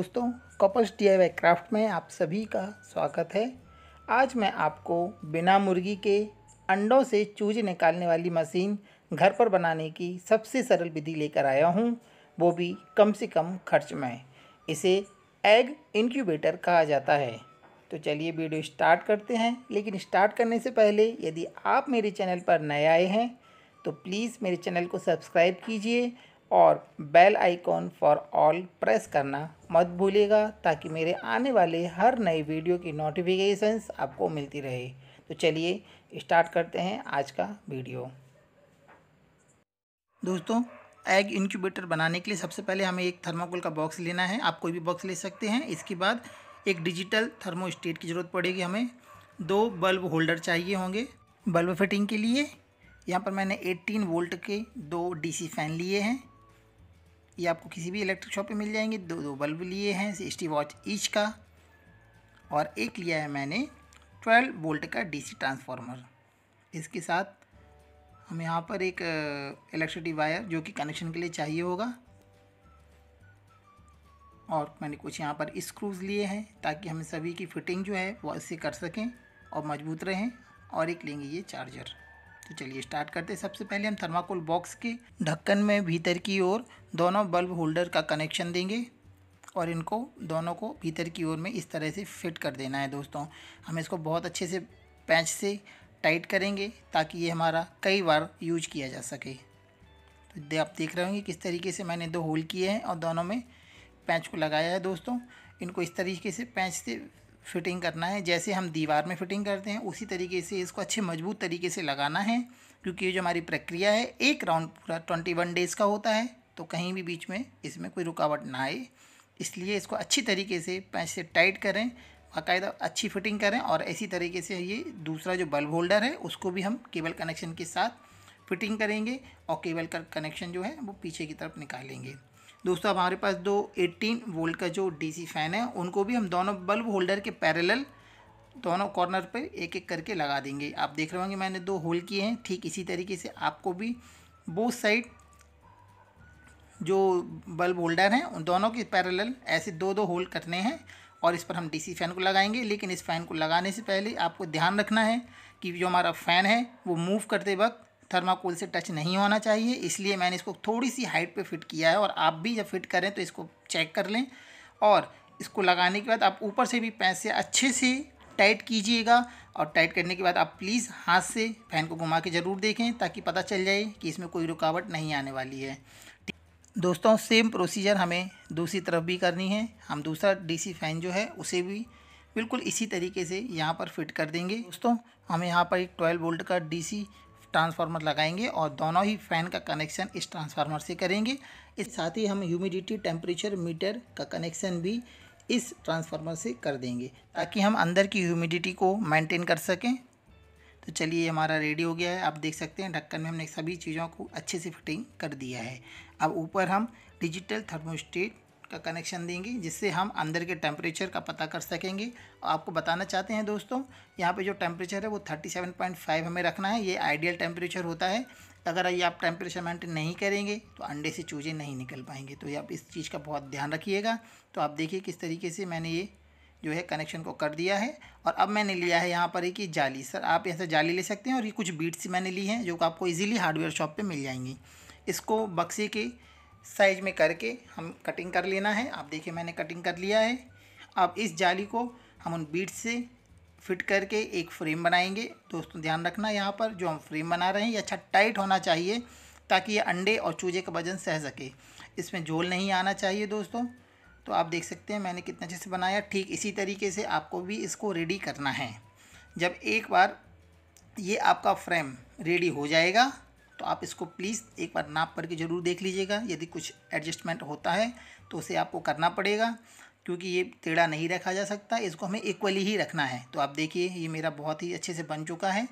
दोस्तों couples T I craft में आप सभी का स्वागत है आज मैं आपको बिना मुर्गी के अंडों से चूजे निकालने वाली मशीन घर पर बनाने की सबसे सरल विधि लेकर आया हूँ वो भी कम से कम खर्च में इसे एग इनक्यूबेटर कहा जाता है तो चलिए वीडियो स्टार्ट करते हैं लेकिन स्टार्ट करने से पहले यदि आप मेरे चैनल पर नए आए हैं तो प्लीज़ मेरे चैनल को सब्सक्राइब कीजिए और bell icon for all press करना मत भूलिएगा ताकि मेरे आने वाले हर नए वीडियो की नोटिफिकेशंस आपको मिलती रहे तो चलिए स्टार्ट करते हैं आज का वीडियो दोस्तों एग इंक्यूबेटर बनाने के लिए सबसे पहले हमें एक थर्माकोल का बॉक्स लेना है आप कोई भी बॉक्स ले सकते हैं इसके बाद एक डिजिटल थर्मोस्टेट की ज़रूरत पड़ेगी हमें दो बल्ब होल्डर चाहिए होंगे बल्ब फिटिंग के लिए यहाँ पर मैंने 18 वोल्ट के दो डीसी फैन लिए हैं ये आपको किसी भी इलेक्ट्रिक शॉप पे मिल जाएंगे दो दो बल्ब लिए हैं सिक्सटी वॉच ईच का और एक लिया है मैंने ट्वेल्व वोल्ट का डीसी ट्रांसफार्मर इसके साथ हम यहाँ पर एक इलेक्ट्रिसिटी वायर जो कि कनेक्शन के लिए चाहिए होगा और मैंने कुछ यहाँ पर स्क्रूज़ लिए हैं ताकि हम सभी की फिटिंग जो है वो इससे कर सकें और मजबूत रहें और एक लेंगे ये चार्जर तो चलिए स्टार्ट करते हैं सबसे पहले हम थर्माकोल बॉक्स के ढक्कन में भीतर की ओर दोनों बल्ब होल्डर का कनेक्शन देंगे और इनको दोनों को भीतर की ओर में इस तरह से फिट कर देना है दोस्तों हम इसको बहुत अच्छे से पैच से टाइट करेंगे ताकि ये हमारा कई बार यूज किया जा सके तो आप देख रहे होंगे किस तरीके से मैंने दो होल किए हैं और दोनों में पैंच को लगाया है दोस्तों इनको इस तरीके से पैंच से फिटिंग करना है जैसे हम दीवार में फिटिंग करते हैं उसी तरीके से इसको अच्छे मजबूत तरीके से लगाना है क्योंकि ये जो हमारी प्रक्रिया है एक राउंड पूरा ट्वेंटी वन डेज़ का होता है तो कहीं भी बीच में इसमें कोई रुकावट ना आए इसलिए इसको अच्छी तरीके से पैंच से टाइट करें बाकायदा अच्छी फिटिंग करें और इसी तरीके से ये दूसरा जो बल्ब होल्डर है उसको भी हम केबल कनेक्शन के साथ फिटिंग करेंगे और केबल का कनेक्शन जो है वो पीछे की तरफ निकालेंगे दोस्तों अब हमारे पास दो 18 वोल्ट का जो डीसी फैन है उनको भी हम दोनों बल्ब होल्डर के पैरेलल दोनों कॉर्नर पर एक एक करके लगा देंगे आप देख रहे होंगे मैंने दो होल किए हैं ठीक इसी तरीके से आपको भी बोथ साइड जो बल्ब होल्डर हैं उन दोनों के पैरेलल ऐसे दो दो होल करने हैं और इस पर हम डीसी फैन को लगाएंगे लेकिन इस फैन को लगाने से पहले आपको ध्यान रखना है कि जो हमारा फ़ैन है वो मूव करते वक्त थर्माकोल से टच नहीं होना चाहिए इसलिए मैंने इसको थोड़ी सी हाइट पे फिट किया है और आप भी जब फिट करें तो इसको चेक कर लें और इसको लगाने के बाद आप ऊपर से भी पैंस से अच्छे से टाइट कीजिएगा और टाइट करने के बाद आप प्लीज़ हाथ से फैन को घुमा के ज़रूर देखें ताकि पता चल जाए कि इसमें कोई रुकावट नहीं आने वाली है दोस्तों सेम प्रोसीजर हमें दूसरी तरफ भी करनी है हम दूसरा डीसी फैन जो है उसे भी बिल्कुल इसी तरीके से यहाँ पर फिट कर देंगे दोस्तों हम यहाँ पर एक 12 वोल्ट का डीसी ट्रांसफार्मर लगाएंगे और दोनों ही फ़ैन का कनेक्शन इस ट्रांसफार्मर से करेंगे इस साथ ही हम ह्यूमिडिटी टेम्परेचर मीटर का कनेक्शन भी इस ट्रांसफार्मर से कर देंगे ताकि हम अंदर की ह्यूमिडिटी को मेंटेन कर सकें तो चलिए हमारा रेडी हो गया है आप देख सकते हैं ढक्कन में हमने सभी चीज़ों को अच्छे से फिटिंग कर दिया है अब ऊपर हम डिजिटल थर्मोस्टेट का कनेक्शन देंगे जिससे हम अंदर के टेम्परेचर का पता कर सकेंगे आपको बताना चाहते हैं दोस्तों यहाँ पे जो टेम्परेचर है वो 37.5 हमें रखना है ये आइडियल टेम्परेचर होता है अगर ये आप टेम्परेचर मेंटेन नहीं करेंगे तो अंडे से चूजे नहीं निकल पाएंगे तो ये आप इस चीज़ का बहुत ध्यान रखिएगा तो आप देखिए किस तरीके से मैंने ये जो है कनेक्शन को कर दिया है और अब मैंने लिया है यहाँ पर एक जाली सर आप यहाँ से जाली ले सकते हैं और ये कुछ बीट्स मैंने ली हैं जो आपको ईजिली हार्डवेयर शॉप पर मिल जाएंगी इसको बक्से के साइज में करके हम कटिंग कर लेना है आप देखिए मैंने कटिंग कर लिया है अब इस जाली को हम उन बीट से फिट करके एक फ्रेम बनाएंगे दोस्तों ध्यान रखना यहाँ पर जो हम फ्रेम बना रहे हैं ये अच्छा टाइट होना चाहिए ताकि ये अंडे और चूजे का वजन सह सके इसमें झोल नहीं आना चाहिए दोस्तों तो आप देख सकते हैं मैंने कितने अच्छे से बनाया ठीक इसी तरीके से आपको भी इसको रेडी करना है जब एक बार ये आपका फ्रेम रेडी हो जाएगा तो आप इसको प्लीज़ एक बार नाप करके ज़रूर देख लीजिएगा यदि कुछ एडजस्टमेंट होता है तो उसे आपको करना पड़ेगा क्योंकि ये टेढ़ा नहीं रखा जा सकता इसको हमें इक्वली ही रखना है तो आप देखिए ये मेरा बहुत ही अच्छे से बन चुका है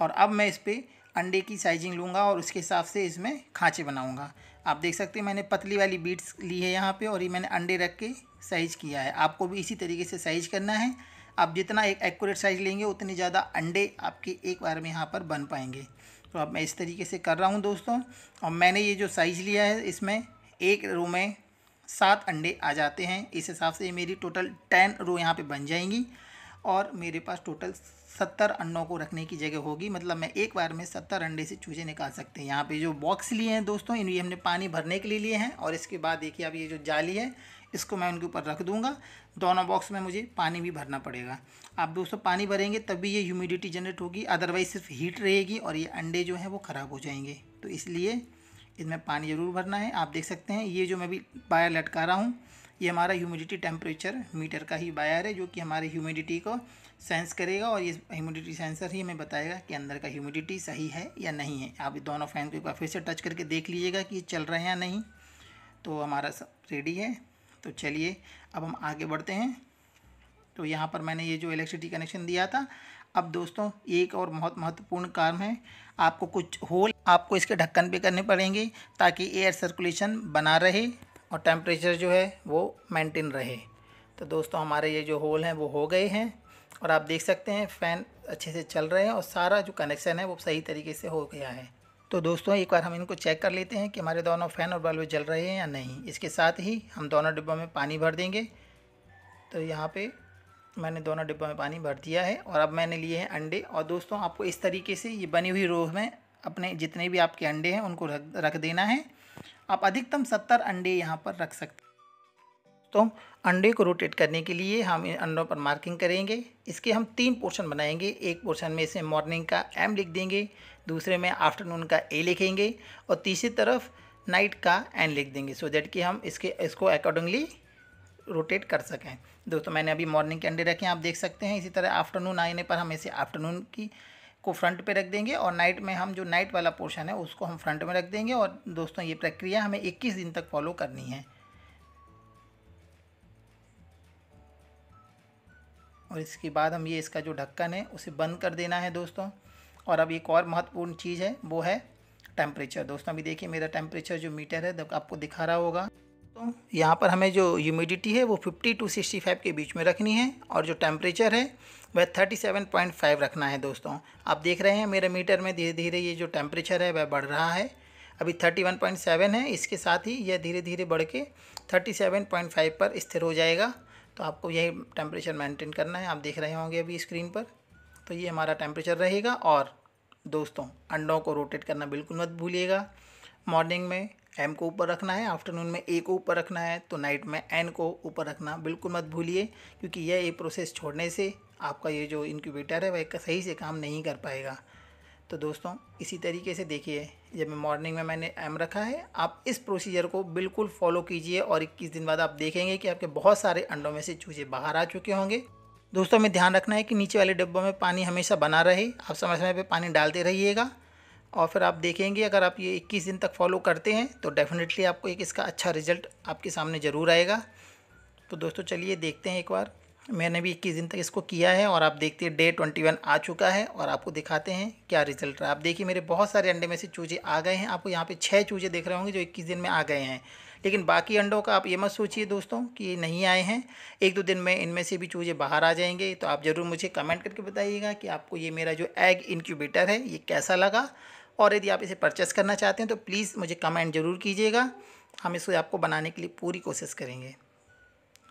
और अब मैं इस पर अंडे की साइजिंग लूँगा और उसके हिसाब से इसमें खाँचे बनाऊँगा आप देख सकते हैं मैंने पतली वाली बीट्स ली है यहाँ पर और ये मैंने अंडे रख के साइज किया है आपको भी इसी तरीके से साइज करना है आप जितना एक एक्यूरेट साइज लेंगे उतने ज़्यादा अंडे आपके एक बार में यहाँ पर बन पाएंगे तो अब मैं इस तरीके से कर रहा हूँ दोस्तों और मैंने ये जो साइज़ लिया है इसमें एक रो में सात अंडे आ जाते हैं इस हिसाब से मेरी टोटल टेन रो यहाँ पे बन जाएंगी और मेरे पास टोटल सत्तर अंडों को रखने की जगह होगी मतलब मैं एक बार में सत्तर अंडे से चूजे निकाल सकते हैं यहाँ पे जो बॉक्स लिए हैं दोस्तों इन हमने पानी भरने के लिए लिए हैं और इसके बाद देखिए अब ये जो जाली है इसको मैं उनके ऊपर रख दूंगा दोनों बॉक्स में मुझे पानी भी भरना पड़ेगा आप दोस्तों पानी भरेंगे तभी ये ह्यूमिडिटी जनरेट होगी अदरवाइज सिर्फ हीट रहेगी और ये अंडे जो हैं वो ख़राब हो जाएंगे तो इसलिए इसमें पानी ज़रूर भरना है आप देख सकते हैं ये जो मैं भी बायर लटका रहा हूँ ये हमारा ह्यूमिडिटी टेम्परेचर मीटर का ही बायर है जो कि हमारे ह्यूमिडिटी को सेंस करेगा और ये ह्यूमिडिटी सेंसर ही हमें बताएगा कि अंदर का ह्यूमिडिटी सही है या नहीं है आप दोनों फ़ैन को एक बार फिर से टच करके देख लीजिएगा कि ये चल रहे हैं या नहीं तो हमारा सब रेडी है तो चलिए अब हम आगे बढ़ते हैं तो यहाँ पर मैंने ये जो इलेक्ट्रिसिटी कनेक्शन दिया था अब दोस्तों एक और बहुत महत्वपूर्ण काम है आपको कुछ होल आपको इसके ढक्कन पे करने पड़ेंगे ताकि एयर सर्कुलेशन बना रहे और टेम्परेचर जो है वो मेंटेन रहे तो दोस्तों हमारे ये जो होल हैं वो हो गए हैं और आप देख सकते हैं फ़ैन अच्छे से चल रहे हैं और सारा जो कनेक्शन है वो सही तरीके से हो गया है तो दोस्तों एक बार हम इनको चेक कर लेते हैं कि हमारे दोनों फ़ैन और बल्ब जल रहे हैं या नहीं इसके साथ ही हम दोनों डिब्बों में पानी भर देंगे तो यहाँ पे मैंने दोनों डिब्बों में पानी भर दिया है और अब मैंने लिए हैं अंडे और दोस्तों आपको इस तरीके से ये बनी हुई रोह में अपने जितने भी आपके अंडे हैं उनको रख रख देना है आप अधिकतम सत्तर अंडे यहाँ पर रख सकते तो अंडे को रोटेट करने के लिए हम इन अंडों पर मार्किंग करेंगे इसके हम तीन पोर्शन बनाएंगे एक पोर्शन में इसे मॉर्निंग का एम लिख देंगे दूसरे में आफ्टरनून का ए लिखेंगे और तीसरी तरफ नाइट का एन लिख देंगे सो दैट कि हम इसके इसको अकॉर्डिंगली रोटेट कर सकें दोस्तों मैंने अभी मॉर्निंग के अंडे रखे हैं आप देख सकते हैं इसी तरह आफ्टरनून आने पर हम इसे आफ्टरनून की को फ्रंट पे रख देंगे और नाइट में हम जो नाइट वाला पोर्शन है उसको हम फ्रंट में रख देंगे और दोस्तों ये प्रक्रिया हमें 21 दिन तक फॉलो करनी है और इसके बाद हम ये इसका जो ढक्कन है उसे बंद कर देना है दोस्तों और अब एक और महत्वपूर्ण चीज़ है वो है टेम्परेचर दोस्तों अभी देखिए मेरा टेम्परेचर जो मीटर है आपको दिखा रहा होगा तो यहाँ पर हमें जो ह्यूमिडिटी है वो 50 टू 65 के बीच में रखनी है और जो टेम्परेचर है वह 37.5 रखना है दोस्तों आप देख रहे हैं मेरे मीटर में धीरे धीरे ये जो टेम्परेचर है वह बढ़ रहा है अभी 31.7 है इसके साथ ही यह धीरे धीरे बढ़ के फाइव पर स्थिर हो जाएगा तो आपको यही टेम्परेचर मेंटेन करना है आप देख रहे होंगे अभी स्क्रीन पर तो ये हमारा टेम्परेचर रहेगा और दोस्तों अंडों को रोटेट करना बिल्कुल मत भूलिएगा मॉर्निंग में एम को ऊपर रखना है आफ्टरनून में ए को ऊपर रखना है तो नाइट में एन को ऊपर रखना बिल्कुल मत भूलिए क्योंकि यह ये प्रोसेस छोड़ने से आपका ये जो इनक्यूबेटर है वह सही से काम नहीं कर पाएगा तो दोस्तों इसी तरीके से देखिए जब मैं मॉर्निंग में मैंने एम रखा है आप इस प्रोसीजर को बिल्कुल फॉलो कीजिए और 21 दिन बाद आप देखेंगे कि आपके बहुत सारे अंडों में से चूजे बाहर आ चुके होंगे दोस्तों हमें ध्यान रखना है कि नीचे वाले डिब्बों में पानी हमेशा बना रहे आप समय समय पर पानी डालते रहिएगा और फिर आप देखेंगे अगर आप ये इक्कीस दिन तक फॉलो करते हैं तो डेफिनेटली आपको एक इसका अच्छा रिजल्ट आपके सामने ज़रूर आएगा तो दोस्तों चलिए देखते हैं एक बार मैंने भी इक्कीस दिन तक इसको किया है और आप देखते हैं डे ट्वेंटी वन आ चुका है और आपको दिखाते हैं क्या रिजल्ट रहा आप देखिए मेरे बहुत सारे अंडे में से चूजे आ गए हैं आपको यहाँ पे छः चूजे देख रहे होंगे जो इक्कीस दिन में आ गए हैं लेकिन बाकी अंडों का आप ये मत सोचिए दोस्तों कि ये नहीं आए हैं एक दो दिन में इनमें से भी चूजे बाहर आ जाएंगे तो आप ज़रूर मुझे कमेंट करके बताइएगा कि आपको ये मेरा जो एग इनक्यूबेटर है ये कैसा लगा और यदि आप इसे परचेस करना चाहते हैं तो प्लीज़ मुझे कमेंट ज़रूर कीजिएगा हम इसको आपको बनाने के लिए पूरी कोशिश करेंगे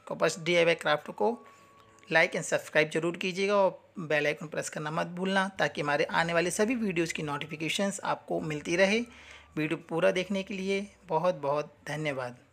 कॉपर्स डी आई क्राफ्ट को लाइक एंड सब्सक्राइब जरूर कीजिएगा और बेल आइकन प्रेस करना मत भूलना ताकि हमारे आने वाले सभी वीडियोज़ की नोटिफिकेशंस आपको मिलती रहे वीडियो पूरा देखने के लिए बहुत बहुत धन्यवाद